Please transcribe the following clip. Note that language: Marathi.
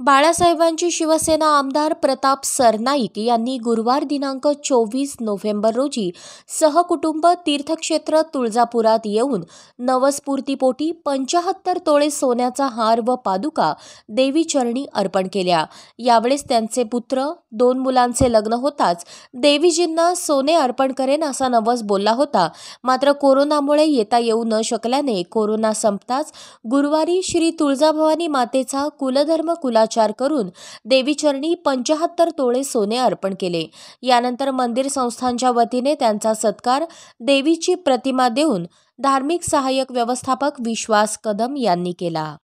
बाळासाहेबांची शिवसेना आमदार प्रताप सरनाईक यांनी गुरुवार दिनांक चोवीस नोव्हेंबर रोजी सहकुटुंब तीर्थक्षेत्र तुळजापुरात येऊन नवस्फूर्तीपोटी पंचाहत्तर तोळे सोन्याचा हार व पादुका देवीचरणी अर्पण केल्या यावेळेस त्यांचे पुत्र दोन मुलांचे लग्न होताच देवीजींना सोने अर्पण करेन असा नवस बोलला होता मात्र कोरोनामुळे येता येऊ न शकल्याने कोरोना संपताच गुरुवारी श्री तुळजाभवानी मातेचा कुलधर्म कुला आचार करून देवीचरणी पंचाहत्तर तोळे सोने अर्पण केले यानंतर मंदिर संस्थांच्या वतीने त्यांचा सत्कार देवीची प्रतिमा देऊन धार्मिक सहाय्यक व्यवस्थापक विश्वास कदम यांनी केला